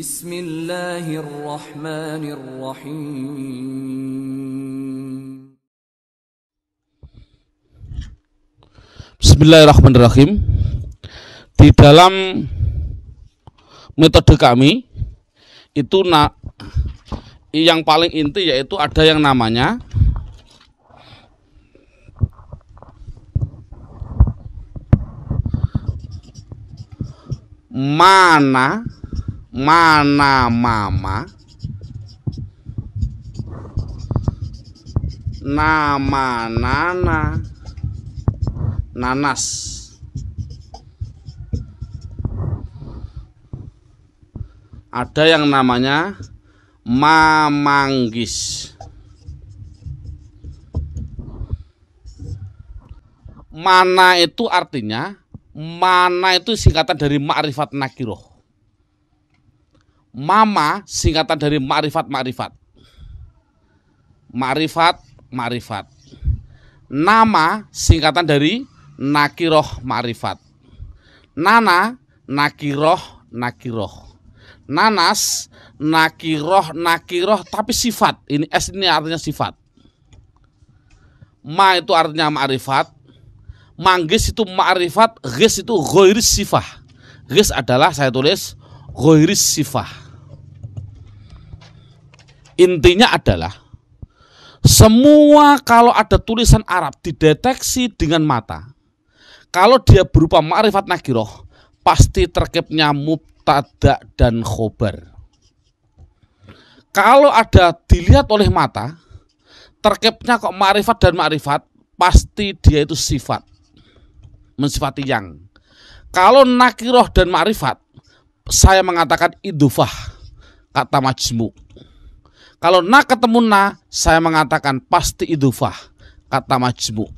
Bismillahirrahmanirrahim. Bismillahirrahmanirrahim. Di dalam metode kami itu na yang paling inti yaitu ada yang namanya mana mana mama nama nana nanas ada yang namanya mamanggis mana itu artinya mana itu singkatan dari ma'rifat nakiroh Mama singkatan dari ma'rifat ma'rifat. Ma'rifat ma'rifat. Nama singkatan dari nakiroh ma'rifat. Nana nakiroh nakiroh. Nanas nakiroh nakiroh tapi sifat. Ini S ini artinya sifat. Ma itu artinya ma'rifat. Manggis itu ma'rifat, ghis itu ghoiris sifah. Ghis adalah saya tulis ghairis sifah. Intinya adalah semua kalau ada tulisan Arab dideteksi dengan mata. Kalau dia berupa ma'rifat nagiroh, pasti terkepnya mubtada dan khobar. Kalau ada dilihat oleh mata, terkepnya kok ma'rifat dan ma'rifat, pasti dia itu sifat. Mensifati yang. Kalau nakiroh dan ma'rifat, saya mengatakan idufah kata majmu. Kalau nak ketemu na, saya mengatakan pasti idufah kata majmu.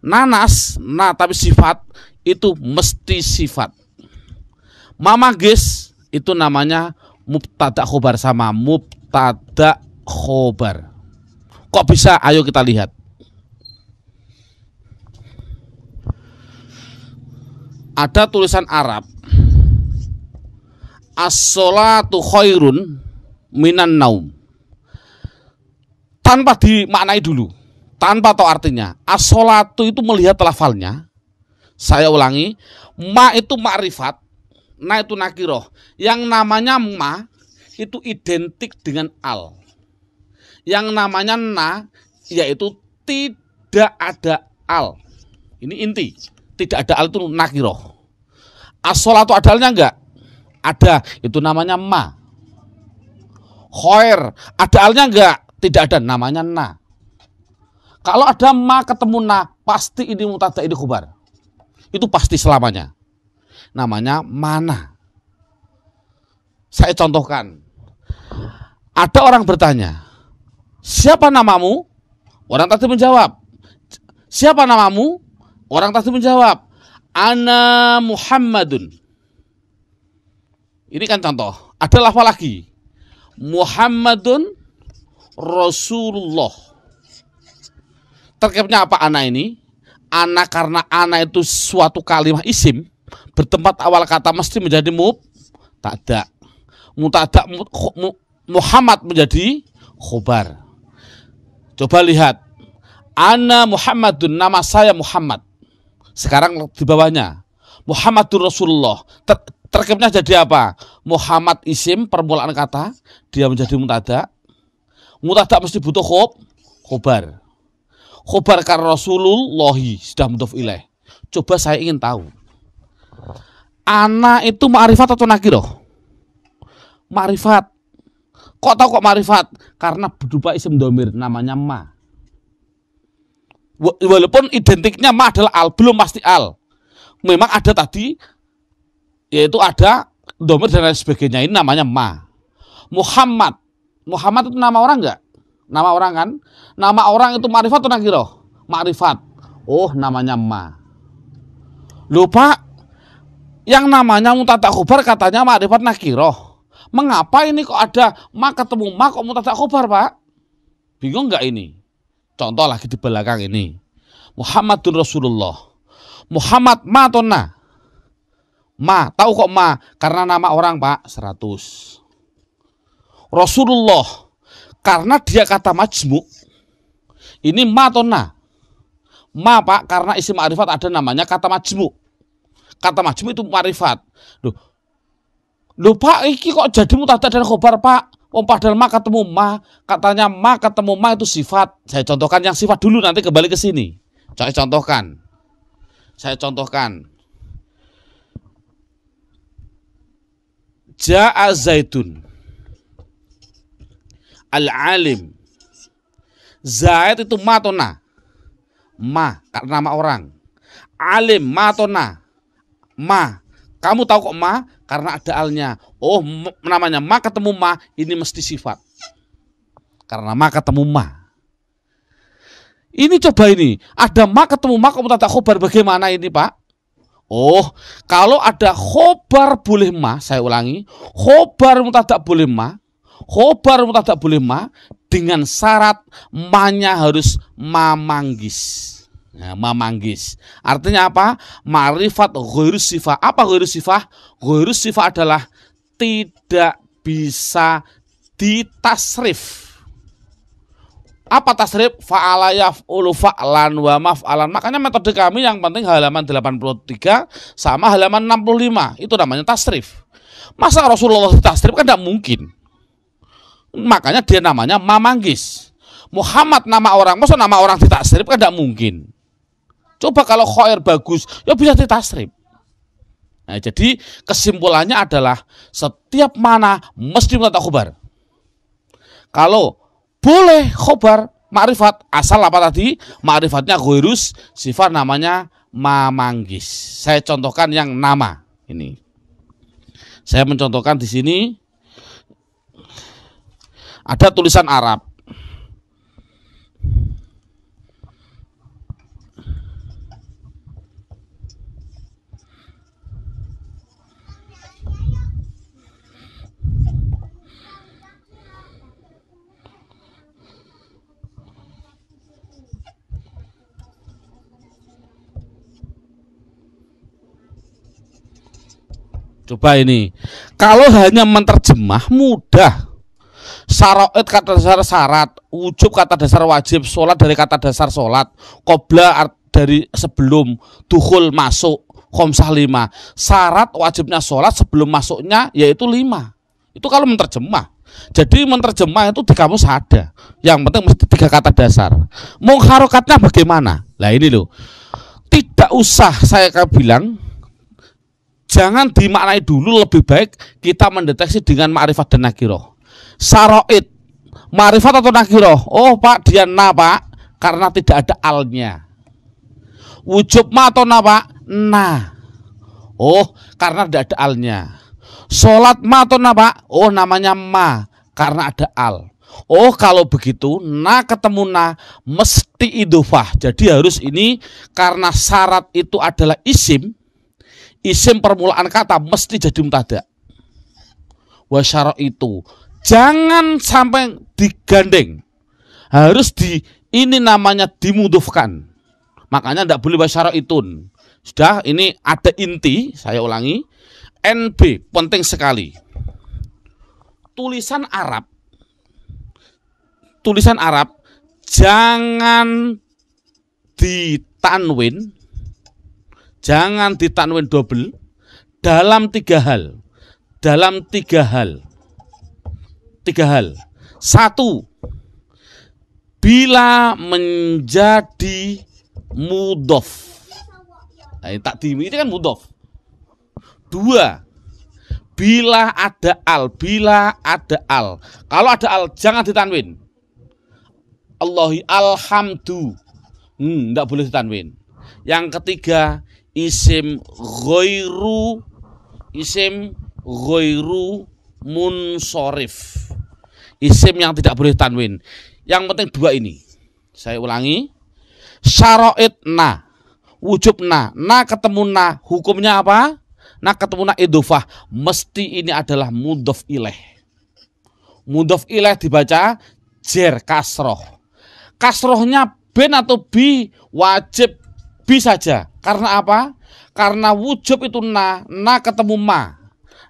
Nanas, na tapi sifat itu mesti sifat. Mamagis itu namanya mubtada khobar sama mubtada khobar. Kok bisa? Ayo kita lihat. Ada tulisan Arab as-salatu khairun minan naum. Tanpa dimaknai dulu, tanpa tahu artinya. As-salatu itu melihat lafalnya. Saya ulangi, ma itu makrifat na itu nakiroh. Yang namanya ma itu identik dengan al. Yang namanya na yaitu tidak ada al. Ini inti. Tidak ada al itu nakiroh. As-salatu adalnya enggak? Ada, itu namanya ma. khair ada alnya enggak? Tidak ada, namanya na. Kalau ada ma ketemu na, pasti ini mutada ini kubar. Itu pasti selamanya. Namanya mana. Saya contohkan. Ada orang bertanya, siapa namamu? Orang tadi menjawab. Siapa namamu? Orang tadi menjawab. Ana Muhammadun. Ini kan contoh. Ada lafal lagi. Muhammadun Rasulullah. Terkepnya apa anak ini? Anak karena anak itu suatu kalimat isim bertempat awal kata mesti menjadi mub takda. Mutada mu, Muhammad menjadi khobar. Coba lihat. Ana Muhammadun nama saya Muhammad. Sekarang di bawahnya Muhammadur Rasulullah. Terkibnya jadi apa? Muhammad isim permulaan kata, dia menjadi mutada. Mutada mesti butuh khob, khobar. Khobar kar Rasulullah sudah mudhof ilaih. Coba saya ingin tahu. anak itu ma'rifat atau nakiroh? Ma'rifat. Kok tahu kok ma'rifat? Karena berupa isim domir, namanya ma. Walaupun identiknya ma adalah al, belum pasti al. Memang ada tadi yaitu ada domir dan lain sebagainya ini namanya ma. Muhammad. Muhammad itu nama orang enggak? Nama orang kan? Nama orang itu marifat atau nakiroh? Marifat. Oh, namanya ma. Lupa yang namanya mutata khobar katanya marifat nakiroh. Mengapa ini kok ada ma ketemu ma kok mutata khobar, Pak? Bingung enggak ini? Contoh lagi di belakang ini. Muhammadun Rasulullah. Muhammad ma Ma, tahu kok ma? Karena nama orang, Pak, 100. Rasulullah, karena dia kata majmu. Ini ma atau na? Ma, Pak, karena isi ma'rifat ada namanya kata majmu. Kata majmu itu ma'rifat. Loh, loh Pak, iki kok jadi mutar dan khobar, Pak? Om padahal ma ketemu ma, katanya ma ketemu ma itu sifat. Saya contohkan yang sifat dulu nanti kembali ke sini. Saya contohkan. Saya contohkan. Ja'a Zaitun Al-alim Zaid itu matona Ma karena nama orang Alim matona Ma Kamu tahu kok ma? Karena ada alnya Oh namanya ma ketemu ma Ini mesti sifat Karena ma ketemu ma Ini coba ini Ada ma ketemu ma Kamu tak khobar bagaimana ini pak? Oh, kalau ada khobar boleh ma, saya ulangi, khobar mutadak boleh ma, khobar mutadak boleh ma dengan syarat manya harus mamanggis. Ya, mamanggis. Artinya apa? Marifat ghairus sifah. Apa ghairus sifah? Ghairus sifah adalah tidak bisa ditasrif apa tasrif fa'ala yaf'ulu fa'lan wa maf'alan? Makanya metode kami yang penting halaman 83 sama halaman 65. Itu namanya tasrif. Masa Rasulullah tasrif kan tidak mungkin. Makanya dia namanya mamanggis. Muhammad nama orang, masa nama orang di tasrif kan tidak mungkin. Coba kalau khair bagus, ya bisa tasrif Nah, jadi kesimpulannya adalah setiap mana mesti menata khubar. Kalau boleh khobar ma'rifat asal apa tadi ma'rifatnya goirus sifat namanya mamanggis saya contohkan yang nama ini saya mencontohkan di sini ada tulisan Arab Coba ini. Kalau hanya menterjemah mudah. Syarat kata dasar syarat, wujub kata dasar wajib, sholat dari kata dasar sholat, kobla dari sebelum, tuhul masuk, khomsah lima. Syarat wajibnya sholat sebelum masuknya yaitu lima. Itu kalau menterjemah. Jadi menterjemah itu di kamus ada. Yang penting mesti tiga kata dasar. Mengharokatnya bagaimana? Lah ini loh. Tidak usah saya bilang jangan dimaknai dulu lebih baik kita mendeteksi dengan ma'rifat dan nakiroh saroid ma'rifat atau nakiroh oh pak dia na karena tidak ada alnya Wujub ma atau na Nah, oh karena tidak ada alnya sholat ma atau na oh namanya ma karena ada al Oh kalau begitu na ketemu na mesti idufah. Jadi harus ini karena syarat itu adalah isim isim permulaan kata mesti jadi mutada. Wasyara itu jangan sampai digandeng. Harus di ini namanya dimudufkan. Makanya tidak boleh wasyara itu Sudah ini ada inti, saya ulangi. NB penting sekali. Tulisan Arab tulisan Arab jangan ditanwin Jangan ditanwin dobel dalam tiga hal. Dalam tiga hal. Tiga hal. Satu, bila menjadi mudof. Nah, dimi ini kan mudof. Dua, bila ada al, bila ada al. Kalau ada al jangan ditanwin. Allahi alhamdu. Hmm, enggak boleh ditanwin. Yang ketiga, isim ghoiru isim ghoiru munsorif isim yang tidak boleh tanwin yang penting dua ini saya ulangi syaroit na wujub na na ketemu na hukumnya apa na ketemu na idufah, mesti ini adalah mudof ileh. mudof ileh dibaca jer kasroh kasrohnya ben atau bi wajib lebih saja. Karena apa? Karena wujub itu na, na ketemu ma.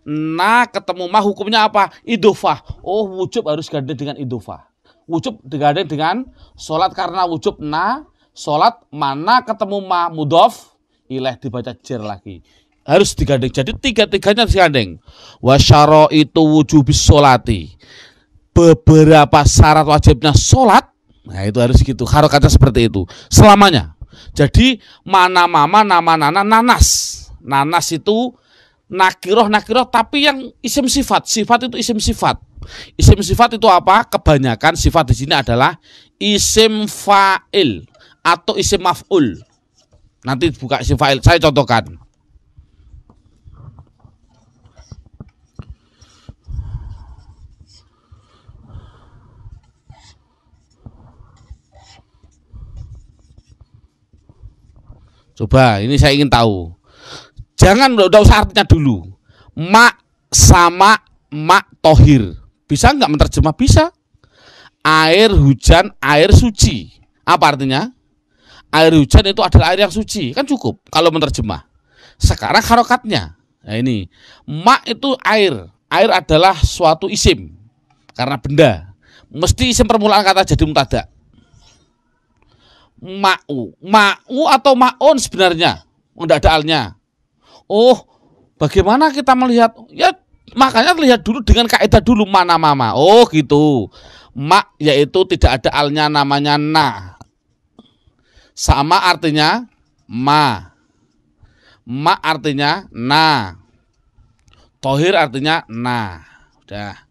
Na ketemu ma hukumnya apa? idofa Oh wujub harus gandeng dengan idofa Wujub digandeng dengan sholat karena wujub na. Sholat mana ketemu ma mudof. ileh dibaca jir lagi harus digandeng. Jadi tiga-tiganya harus digandeng. Wasyaro itu wujub sholati. Beberapa syarat wajibnya sholat. nah itu harus gitu. Harokatnya seperti itu. Selamanya. Jadi mana mama nama nana nanas. Nanas itu nakiroh nakiroh tapi yang isim sifat. Sifat itu isim sifat. Isim sifat itu apa? Kebanyakan sifat di sini adalah isim fa'il atau isim maf'ul. Nanti buka isim fa'il, saya contohkan. Coba, ini saya ingin tahu. Jangan udah usah artinya dulu. Mak sama mak tohir. Bisa nggak menerjemah? Bisa. Air hujan, air suci. Apa artinya? Air hujan itu adalah air yang suci. Kan cukup kalau menerjemah. Sekarang harokatnya. Nah ini. Mak itu air. Air adalah suatu isim. Karena benda. Mesti isim permulaan kata jadi mutadak ma'u. Ma'u atau ma'un sebenarnya. Enggak oh, ada alnya. Oh, bagaimana kita melihat? Ya makanya lihat dulu dengan kaidah dulu mana mama. Oh, gitu. Mak yaitu tidak ada alnya namanya na. Sama artinya ma. Ma artinya na. Tohir artinya na. Udah.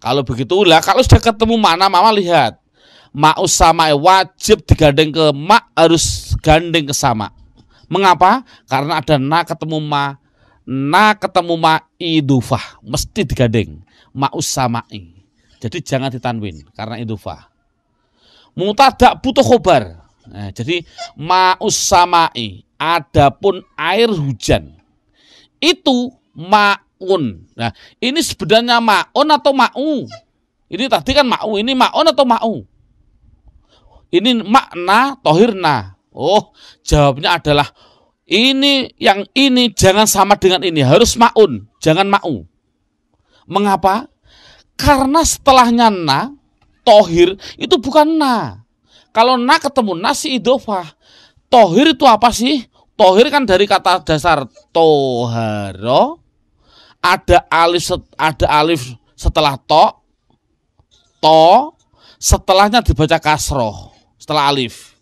Kalau begitu lah, kalau sudah ketemu mana mama lihat mak sama eh, wajib digandeng ke ma harus gandeng ke sama. Mengapa? Karena ada na ketemu ma, na ketemu ma idufah, mesti digandeng. mak sama'i. Jadi jangan ditanwin karena idufah. Mutada butuh khobar. Nah, jadi ma'us sama'i. Adapun air hujan itu maun. Nah, ini sebenarnya maun atau mau? Ini tadi kan mau, ini maun atau mau? Ini makna tohirna. Oh, jawabnya adalah ini yang ini jangan sama dengan ini. Harus maun, jangan mau. Mengapa? Karena setelahnya na, tohir itu bukan na. Kalau na ketemu nasi idofah. Tohir itu apa sih? Tohir kan dari kata dasar toharo. Ada alif set ada alif setelah to, to setelahnya dibaca kasroh setelah alif.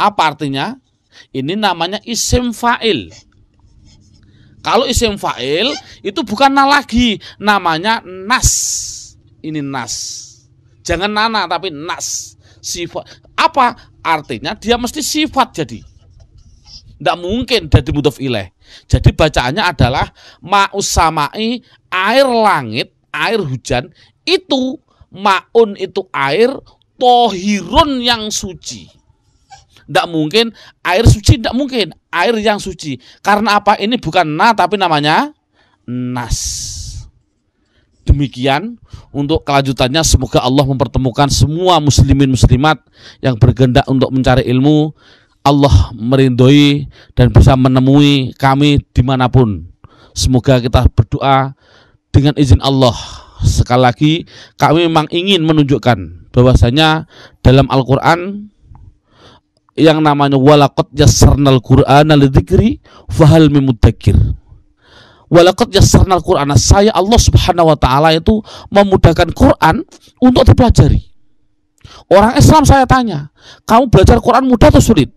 Apa artinya? Ini namanya isim fa'il. Kalau isim fa'il itu bukan na lagi, namanya nas. Ini nas. Jangan nana tapi nas. Sifat apa artinya? Dia mesti sifat jadi. Tidak mungkin jadi mudhof ilaih. Jadi bacaannya adalah ma'usamai air langit, air hujan itu maun itu air, tohirun yang suci. Tidak mungkin air suci, tidak mungkin air yang suci. Karena apa? Ini bukan na tapi namanya nas. Demikian untuk kelanjutannya semoga Allah mempertemukan semua muslimin muslimat yang bergendak untuk mencari ilmu. Allah merindui dan bisa menemui kami dimanapun. Semoga kita berdoa dengan izin Allah. Sekali lagi kami memang ingin menunjukkan bahwasanya dalam Al-Qur'an yang namanya walaqad yassarnal qur'ana lidzikri fahal mimudzakir. Walaqad yassarnal qur'ana saya Allah Subhanahu wa taala itu memudahkan Quran untuk dipelajari. Orang Islam saya tanya, kamu belajar Quran mudah atau sulit?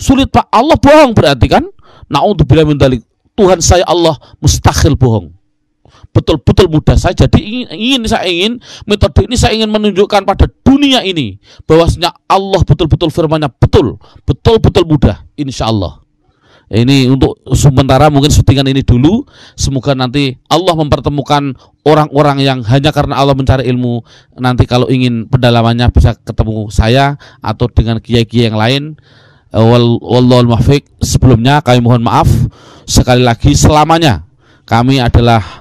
Sulit Pak. Allah bohong berarti kan? untuk min dalik. Tuhan saya Allah mustahil bohong betul-betul mudah saya jadi ingin, ingin saya ingin metode ini saya ingin menunjukkan pada dunia ini bahwasanya Allah betul-betul firman-Nya betul, betul firmanya betul betul betul mudah insya Allah. Ini untuk sementara mungkin syutingan ini dulu. Semoga nanti Allah mempertemukan orang-orang yang hanya karena Allah mencari ilmu. Nanti kalau ingin pendalamannya bisa ketemu saya atau dengan kiai-kiai yang lain. Eh, Wallahul muhfiq. Sebelumnya kami mohon maaf sekali lagi selamanya kami adalah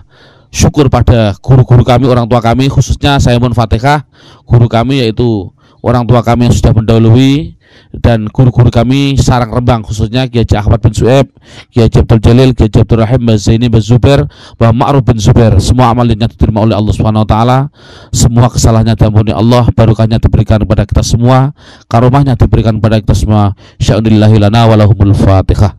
syukur pada guru-guru kami, orang tua kami, khususnya Simon Fatihah, guru kami yaitu orang tua kami yang sudah mendahului dan guru-guru kami sarang rembang khususnya Kiai Ahmad bin Sueb, Kiai Abdul Jalil, Kiai Abdul Rahim, Mbah Zaini, bin Zubair, Mbah Ma'ruf bin Zubair. Semua amalnya diterima oleh Allah Subhanahu wa taala. Semua kesalahannya diampuni Allah, barokahnya diberikan kepada kita semua, karomahnya diberikan kepada kita semua. Sya'unillahi lana lahumul Fatihah.